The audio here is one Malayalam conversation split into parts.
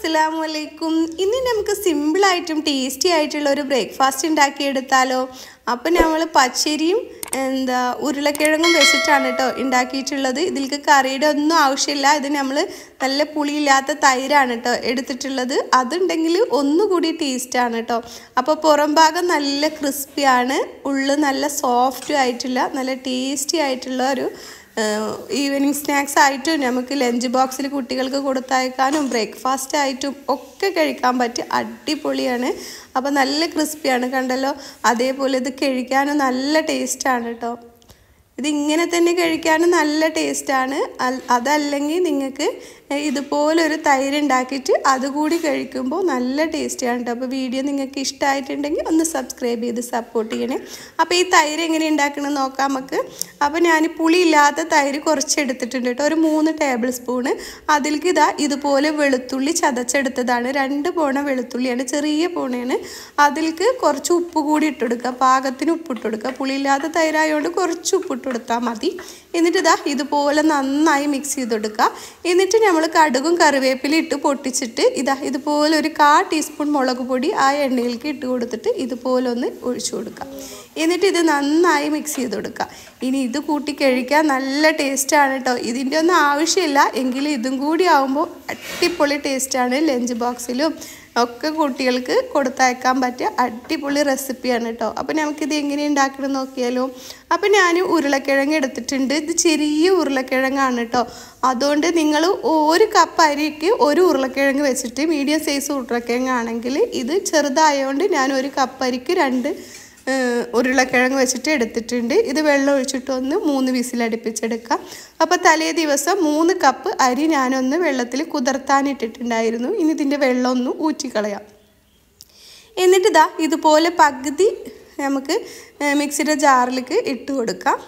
അസ്സലാമു അലൈക്കും ഇന്ന് നമുക്ക് സിമ്പിളായിട്ടും ടേസ്റ്റി ആയിട്ടുള്ള ഒരു ബ്രേക്ക്ഫാസ്റ്റ് ഉണ്ടാക്കിയെടുത്താലോ അപ്പോൾ നമ്മൾ പച്ചരിയും എന്താ ഉരുളക്കിഴങ്ങും വെച്ചിട്ടാണ് കേട്ടോ ഉണ്ടാക്കിയിട്ടുള്ളത് ഇതിൽക്ക് കറിയുടെ ഒന്നും ആവശ്യമില്ല ഇത് നമ്മൾ നല്ല പുളിയില്ലാത്ത തൈരാണ് കേട്ടോ എടുത്തിട്ടുള്ളത് അതുണ്ടെങ്കിൽ ഒന്നുകൂടി ടേസ്റ്റാണ് കേട്ടോ അപ്പോൾ പുറം ഭാഗം നല്ല ക്രിസ്പിയാണ് ഉള്ളു നല്ല സോഫ്റ്റ് ആയിട്ടുള്ള നല്ല ടേസ്റ്റി ആയിട്ടുള്ള ഒരു ഈവനിങ് സ്നാക്സ് ആയിട്ടും നമുക്ക് ലഞ്ച് ബോക്സിൽ കുട്ടികൾക്ക് കൊടുത്തയക്കാനും ബ്രേക്ക്ഫാസ്റ്റ് ആയിട്ടും ഒക്കെ കഴിക്കാൻ പറ്റി അടിപൊളിയാണ് അപ്പോൾ നല്ല ക്രിസ്പിയാണ് കണ്ടല്ലോ അതേപോലെ ഇത് കഴിക്കാനും നല്ല ടേസ്റ്റാണ് കേട്ടോ ഇതിങ്ങനെ തന്നെ കഴിക്കാൻ നല്ല ടേസ്റ്റാണ് അതല്ലെങ്കിൽ നിങ്ങൾക്ക് ഇതുപോലൊരു തൈര് ഉണ്ടാക്കിയിട്ട് അതുകൂടി കഴിക്കുമ്പോൾ നല്ല ടേസ്റ്റിയാണ് കേട്ടോ അപ്പോൾ വീഡിയോ നിങ്ങൾക്ക് ഇഷ്ടമായിട്ടുണ്ടെങ്കിൽ ഒന്ന് സബ്സ്ക്രൈബ് ചെയ്ത് സപ്പോർട്ട് ചെയ്യണേ അപ്പോൾ ഈ തൈര് എങ്ങനെ ഉണ്ടാക്കണമെന്ന് നോക്കാം നമുക്ക് അപ്പോൾ ഞാൻ പുളിയില്ലാത്ത തൈര് കുറച്ച് എടുത്തിട്ടുണ്ട് കേട്ടോ ഒരു മൂന്ന് ടേബിൾ സ്പൂണ് അതിലേക്ക് ഇതാ ഇതുപോലെ വെളുത്തുള്ളി ചതച്ചെടുത്തതാണ് രണ്ട് പോണ വെളുത്തുള്ളിയാണ് ചെറിയ പോണയാണ് അതിലേക്ക് കുറച്ച് ഉപ്പ് കൂടി ഇട്ടുകൊടുക്കുക പാകത്തിന് ഉപ്പ് പുളിയില്ലാത്ത തൈരായതുകൊണ്ട് കുറച്ച് ഉപ്പ് കൊടുത്താൽ മതി എന്നിട്ട് ഇതാ ഇതുപോലെ നന്നായി മിക്സ് ചെയ്തെടുക്കുക എന്നിട്ട് നമ്മൾ കടുകും കറിവേപ്പില ഇട്ട് പൊട്ടിച്ചിട്ട് ഇതാ ഇതുപോലെ ഒരു കാ ടീസ്പൂൺ മുളക് പൊടി ആ എണ്ണയിലേക്ക് ഇട്ട് കൊടുത്തിട്ട് ഇതുപോലെ ഒന്ന് ഒഴിച്ചു കൊടുക്കുക എന്നിട്ട് ഇത് നന്നായി മിക്സ് ചെയ്ത് കൊടുക്കുക ഇനി ഇത് കൂട്ടി കഴിക്കാൻ നല്ല ടേസ്റ്റാണ് കേട്ടോ ഇതിൻ്റെ ഒന്നും ആവശ്യമില്ല എങ്കിലും ഇതും കൂടി ആവുമ്പോൾ അടിപൊളി ടേസ്റ്റാണ് ലഞ്ച് ബോക്സിലും ഒക്കെ കുട്ടികൾക്ക് കൊടുത്തയക്കാൻ പറ്റിയ അടിപൊളി റെസിപ്പിയാണ് കേട്ടോ അപ്പോൾ നമുക്കിത് എങ്ങനെ ഉണ്ടാക്കണം നോക്കിയാലോ അപ്പോൾ ഞാൻ ഉരുളക്കിഴങ്ങ് എടുത്തിട്ടുണ്ട് ഇത് ചെറിയ ഉരുളക്കിഴങ്ങാണ് കേട്ടോ അതുകൊണ്ട് നിങ്ങൾ ഒരു കപ്പ് അരിക്ക് ഒരു ഉരുളക്കിഴങ്ങ് വെച്ചിട്ട് മീഡിയം സൈസ് ഉരുളക്കിഴങ്ങാണെങ്കിൽ ഇത് ചെറുതായതുകൊണ്ട് ഞാൻ ഒരു കപ്പ് അരിക്ക് രണ്ട് ഉരുളക്കിഴങ്ങ് വെച്ചിട്ട് എടുത്തിട്ടുണ്ട് ഇത് വെള്ളം ഒഴിച്ചിട്ട് ഒന്ന് മൂന്ന് വിസിലടുപ്പിച്ചെടുക്കാം അപ്പോൾ തലേ ദിവസം മൂന്ന് കപ്പ് അരി ഞാനൊന്ന് വെള്ളത്തിൽ കുതിർത്താനിട്ടിട്ടുണ്ടായിരുന്നു ഇനി ഇതിൻ്റെ വെള്ളം ഒന്ന് ഊറ്റിക്കളയാം എന്നിട്ട് ഇതാ ഇതുപോലെ പകുതി നമുക്ക് മിക്സിയുടെ ജാറിലേക്ക് ഇട്ട് കൊടുക്കാം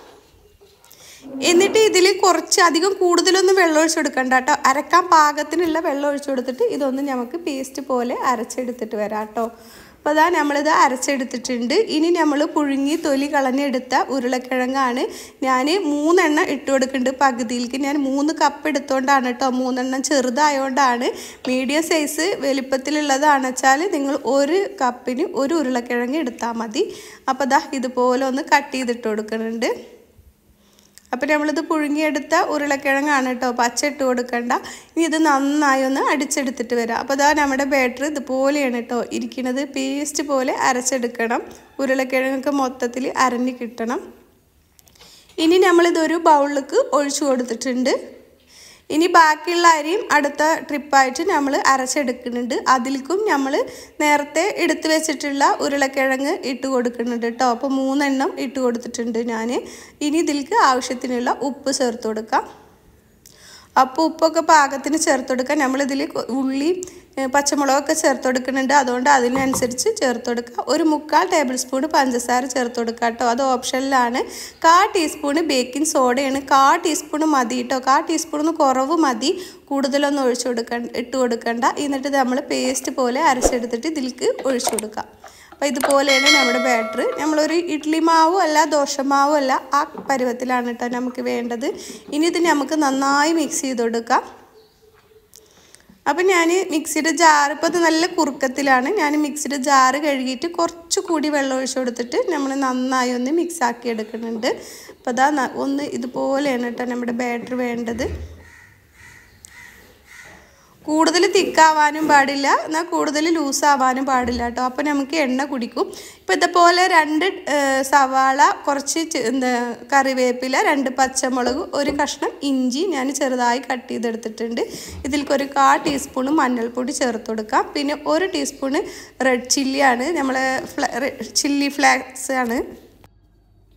എന്നിട്ട് ഇതിൽ കുറച്ച് അധികം കൂടുതലൊന്നും വെള്ളം ഒഴിച്ചു കൊടുക്കണ്ട കേട്ടോ അരക്കാൻ പാകത്തിനുള്ള വെള്ളം ഒഴിച്ചു കൊടുത്തിട്ട് ഇതൊന്ന് നമുക്ക് പേസ്റ്റ് പോലെ അരച്ചെടുത്തിട്ട് വരാം കേട്ടോ അപ്പോൾ അതാ നമ്മളിത് അരച്ചെടുത്തിട്ടുണ്ട് ഇനി നമ്മൾ പുഴുങ്ങി തൊലി കളഞ്ഞെടുത്ത ഉരുളക്കിഴങ്ങാണ് ഞാൻ മൂന്നെണ്ണം ഇട്ട് കൊടുക്കുന്നുണ്ട് പകുതിയിലേക്ക് ഞാൻ മൂന്ന് കപ്പ് എടുത്തുകൊണ്ടാണ് കേട്ടോ മൂന്നെണ്ണം ചെറുതായതുകൊണ്ടാണ് മീഡിയം സൈസ് വലിപ്പത്തിലുള്ളതാണെന്ന് വെച്ചാൽ നിങ്ങൾ ഒരു കപ്പിന് ഒരു ഉരുളക്കിഴങ്ങ് എടുത്താൽ മതി അപ്പോൾ ദാ ഇതുപോലെ ഒന്ന് കട്ട് ചെയ്തിട്ട് കൊടുക്കുന്നുണ്ട് അപ്പോൾ നമ്മളിത് പുഴുങ്ങിയെടുത്ത ഉരുളക്കിഴങ്ങാണ് കേട്ടോ പച്ച ഇട്ട് കൊടുക്കണ്ട ഇനി ഇത് നന്നായി ഒന്ന് അടിച്ചെടുത്തിട്ട് വരാം അപ്പോൾ അതാ നമ്മുടെ ബാറ്റർ ഇതുപോലെയാണ് കേട്ടോ ഇരിക്കുന്നത് പേസ്റ്റ് പോലെ അരച്ചെടുക്കണം ഉരുളക്കിഴങ്ങൊക്കെ മൊത്തത്തിൽ അരഞ്ഞ് കിട്ടണം ഇനി നമ്മളിതൊരു ബൗളിലേക്ക് ഒഴിച്ചു കൊടുത്തിട്ടുണ്ട് ഇനി ബാക്കിയുള്ള അരിയും അടുത്ത ട്രിപ്പായിട്ട് നമ്മൾ അരച്ചെടുക്കുന്നുണ്ട് അതിൽക്കും നമ്മൾ നേരത്തെ എടുത്തു വെച്ചിട്ടുള്ള ഉരുളക്കിഴങ്ങ് ഇട്ട് കൊടുക്കുന്നുണ്ട് കേട്ടോ അപ്പോൾ മൂന്നെണ്ണം ഇട്ട് കൊടുത്തിട്ടുണ്ട് ഞാൻ ഇനി ഇതിൽക്ക് ആവശ്യത്തിനുള്ള ഉപ്പ് ചേർത്ത് കൊടുക്കാം അപ്പോൾ ഉപ്പൊക്കെ പാകത്തിന് ചേർത്ത് നമ്മളിതിൽ ഉള്ളി പച്ചമുളകൊക്കെ ചേർത്തെടുക്കുന്നുണ്ട് അതുകൊണ്ട് അതിനനുസരിച്ച് ചേർത്തെടുക്കുക കൊടുക്കുക ഒരു മുക്കാൽ ടേബിൾ സ്പൂൺ പഞ്ചസാര ചേർത്തെടുക്കുക കേട്ടോ അത് ഓപ്ഷനിലാണ് കാ ടീസ്പൂണ് ബേക്കിംഗ് സോഡയാണ് കാ ടീസ്പൂൺ മതി കേട്ടോ കാ ടീസ്പൂണിന് കുറവ് മതി കൂടുതലൊന്നും ഒഴിച്ചു കൊടുക്ക ഇട്ട് കൊടുക്കണ്ട എന്നിട്ട് നമ്മൾ പേസ്റ്റ് പോലെ അരച്ചെടുത്തിട്ട് ഇതിലേക്ക് ഒഴിച്ചു കൊടുക്കുക അപ്പോൾ ഇതുപോലെയാണ് നമ്മുടെ ബാറ്റർ നമ്മളൊരു ഇഡ്ഡലി മാവും അല്ല ദോശ മാവും അല്ല ആ പരുവത്തിലാണ് കേട്ടോ നമുക്ക് വേണ്ടത് ഇനി ഇത് നമുക്ക് നന്നായി മിക്സ് ചെയ്ത് കൊടുക്കാം അപ്പം ഞാൻ മിക്സിയുടെ ജാർ ഇപ്പോൾ അത് നല്ല കുറുക്കത്തിലാണ് ഞാൻ മിക്സിയുടെ ജാറ് കഴുകിയിട്ട് കുറച്ച് കൂടി വെള്ളം ഒഴിച്ചു കൊടുത്തിട്ട് നമ്മൾ നന്നായി ഒന്ന് മിക്സാക്കി എടുക്കുന്നുണ്ട് അപ്പോൾ അതാ ഒന്ന് ഇതുപോലെയാണ് കേട്ടോ നമ്മുടെ ബാറ്റർ വേണ്ടത് കൂടുതൽ തിക്കാവാനും പാടില്ല എന്നാൽ കൂടുതൽ ലൂസാവാനും പാടില്ല കേട്ടോ അപ്പോൾ നമുക്ക് എണ്ണ കുടിക്കും ഇപ്പോൾ ഇതുപോലെ രണ്ട് സവാള കുറച്ച് എന്താ കറിവേപ്പില രണ്ട് പച്ചമുളക് ഒരു കഷ്ണം ഇഞ്ചി ഞാൻ ചെറുതായി കട്ട് ചെയ്തെടുത്തിട്ടുണ്ട് ഇതിലേക്ക് ഒരു കാ ടീസ്പൂണ് മഞ്ഞൾപ്പൊടി ചേർത്ത് കൊടുക്കാം പിന്നെ ഒരു ടീസ്പൂണ് റെഡ് ചില്ലിയാണ് നമ്മൾ ചില്ലി ഫ്ലേക്സ് ആണ്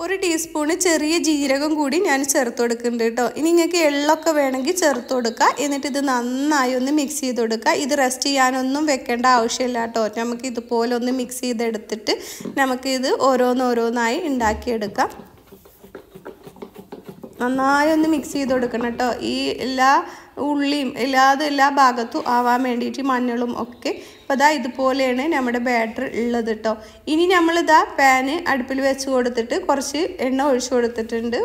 ഒരു ടീസ്പൂണ് ചെറിയ ജീരകം കൂടി ഞാൻ ചേർത്ത് കൊടുക്കുന്നുണ്ട് കേട്ടോ ഇനി നിങ്ങൾക്ക് എള്ളൊക്കെ വേണമെങ്കിൽ ചേർത്ത് കൊടുക്കുക എന്നിട്ട് ഇത് നന്നായി ഒന്ന് മിക്സ് ചെയ്ത് കൊടുക്കുക ഇത് റെസ്റ്റ് ചെയ്യാനൊന്നും വെക്കേണ്ട ആവശ്യമില്ല കേട്ടോ നമുക്ക് ഇതുപോലെ ഒന്ന് മിക്സ് ചെയ്തെടുത്തിട്ട് നമുക്കിത് ഓരോന്നോരോന്നായി ഉണ്ടാക്കിയെടുക്കാം നന്നായി ഒന്ന് മിക്സ് ചെയ്ത് കൊടുക്കണം കേട്ടോ ഈ എല്ലാ ഉള്ളിയും എല്ലാ എല്ലാ ഭാഗത്തും ആവാൻ വേണ്ടിയിട്ട് മഞ്ഞളും ഒക്കെ അപ്പോൾ അതാ ഇതുപോലെയാണ് നമ്മുടെ ബാറ്റർ ഉള്ളത് കേട്ടോ ഇനി നമ്മളിതാ പാന് അടുപ്പിൽ വെച്ച് കൊടുത്തിട്ട് കുറച്ച് എണ്ണ ഒഴിച്ചു കൊടുത്തിട്ടുണ്ട്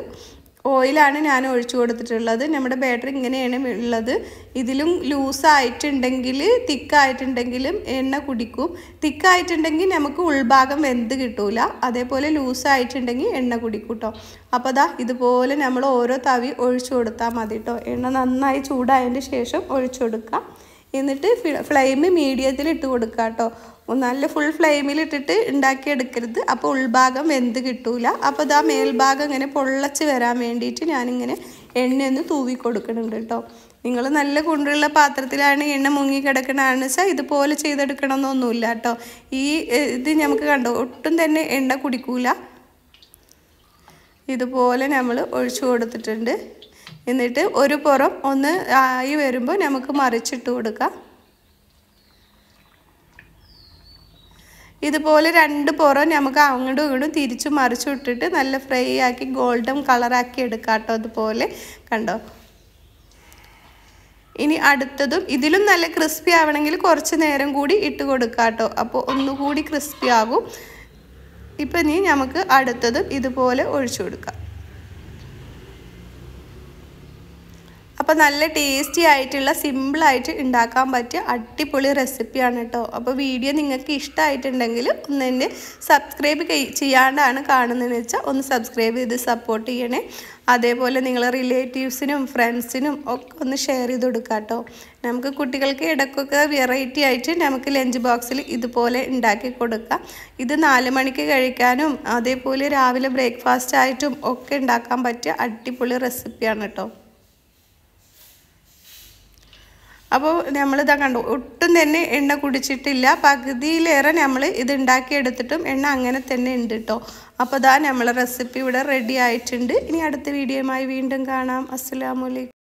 ഓയിലാണ് ഞാൻ ഒഴിച്ചു കൊടുത്തിട്ടുള്ളത് നമ്മുടെ ബാറ്ററി ഇങ്ങനെയാണ് ഉള്ളത് ഇതിലും ലൂസായിട്ടുണ്ടെങ്കിൽ തിക്കായിട്ടുണ്ടെങ്കിലും എണ്ണ കുടിക്കും തിക്കായിട്ടുണ്ടെങ്കിൽ നമുക്ക് ഉൾഭാഗം വെന്ത് കിട്ടൂല അതേപോലെ ലൂസായിട്ടുണ്ടെങ്കിൽ എണ്ണ കുടിക്കും കേട്ടോ അപ്പോൾ ദാ ഇതുപോലെ നമ്മൾ ഓരോ തവി ഒഴിച്ചു കൊടുത്താൽ മതി കേട്ടോ എണ്ണ നന്നായി ചൂടായതിൻ്റെ ശേഷം ഒഴിച്ചു കൊടുക്കാം എന്നിട്ട് ഫ്ലെയിം മീഡിയത്തിൽ ഇട്ട് കൊടുക്കുക കേട്ടോ നല്ല ഫുൾ ഫ്ലെയിമിൽ ഇട്ടിട്ട് ഉണ്ടാക്കിയെടുക്കരുത് അപ്പോൾ ഉൾഭാഗം വെന്ത് കിട്ടൂല അപ്പോൾ ഇതാ മേൽഭാഗം ഇങ്ങനെ പൊള്ളച്ച് വരാൻ വേണ്ടിയിട്ട് ഞാനിങ്ങനെ എണ്ണയൊന്ന് തൂവി കൊടുക്കുന്നുണ്ട് കേട്ടോ നിങ്ങൾ നല്ല കുണ്ടുള്ള പാത്രത്തിലാണ് എണ്ണ മുങ്ങി കിടക്കണമെന്ന് വെച്ചാൽ ഇതുപോലെ ചെയ്തെടുക്കണമെന്നൊന്നുമില്ല കേട്ടോ ഈ ഇത് നമുക്ക് കണ്ടോ ഒട്ടും തന്നെ എണ്ണ കുടിക്കൂല ഇതുപോലെ നമ്മൾ ഒഴിച്ചു കൊടുത്തിട്ടുണ്ട് എന്നിട്ട് ഒരു പുറം ഒന്ന് ആയി വരുമ്പോൾ നമുക്ക് മറിച്ചിട്ട് കൊടുക്കാം ഇതുപോലെ രണ്ട് പുറം നമുക്ക് അങ്ങോട്ടും ഇങ്ങോട്ടും തിരിച്ചു മറിച്ചു നല്ല ഫ്രൈ ആക്കി ഗോൾഡൻ കളറാക്കി എടുക്കാം കേട്ടോ അതുപോലെ കണ്ടോ ഇനി അടുത്തതും ഇതിലും നല്ല ക്രിസ്പി ആവണമെങ്കിൽ കുറച്ച് നേരം കൂടി ഇട്ട് കൊടുക്കാം കേട്ടോ അപ്പോൾ ഒന്നുകൂടി ക്രിസ്പി ആകും ഇപ്പം ഇനി നമുക്ക് അടുത്തതും ഇതുപോലെ ഒഴിച്ചു കൊടുക്കാം അപ്പോൾ നല്ല ടേസ്റ്റി ആയിട്ടുള്ള സിമ്പിളായിട്ട് ഉണ്ടാക്കാൻ പറ്റിയ അടിപൊളി റെസിപ്പിയാണ് കേട്ടോ അപ്പോൾ വീഡിയോ നിങ്ങൾക്ക് ഇഷ്ടമായിട്ടുണ്ടെങ്കിൽ ഒന്ന് എൻ്റെ സബ്സ്ക്രൈബ് ചെയ്യാണ്ടാണ് കാണുന്നതെന്ന് വെച്ചാൽ ഒന്ന് സബ്സ്ക്രൈബ് ചെയ്ത് സപ്പോർട്ട് ചെയ്യണേ അതേപോലെ നിങ്ങളെ റിലേറ്റീവ്സിനും ഫ്രണ്ട്സിനും ഒക്കെ ഒന്ന് ഷെയർ ചെയ്ത് കൊടുക്കുക കേട്ടോ നമുക്ക് കുട്ടികൾക്ക് ഇടയ്ക്കൊക്കെ വെറൈറ്റി ആയിട്ട് നമുക്ക് ലഞ്ച് ബോക്സിൽ ഇതുപോലെ ഉണ്ടാക്കി കൊടുക്കാം ഇത് നാല് മണിക്ക് കഴിക്കാനും അതേപോലെ രാവിലെ ബ്രേക്ക്ഫാസ്റ്റ് ആയിട്ടും ഒക്കെ ഉണ്ടാക്കാൻ പറ്റിയ അടിപൊളി റെസിപ്പിയാണ് കേട്ടോ അപ്പോൾ നമ്മളിതാ കണ്ടു ഒട്ടും തന്നെ എണ്ണ കുടിച്ചിട്ടില്ല പകുതിയിലേറെ നമ്മൾ ഇത് ഉണ്ടാക്കിയെടുത്തിട്ടും എണ്ണ അങ്ങനെ തന്നെ ഉണ്ട് കേട്ടോ അപ്പോൾ ഇതാ നമ്മളെ റെസിപ്പി ഇവിടെ റെഡി ആയിട്ടുണ്ട് ഇനി അടുത്ത വീഡിയോയുമായി വീണ്ടും കാണാം അസ്സാമലൈക്കും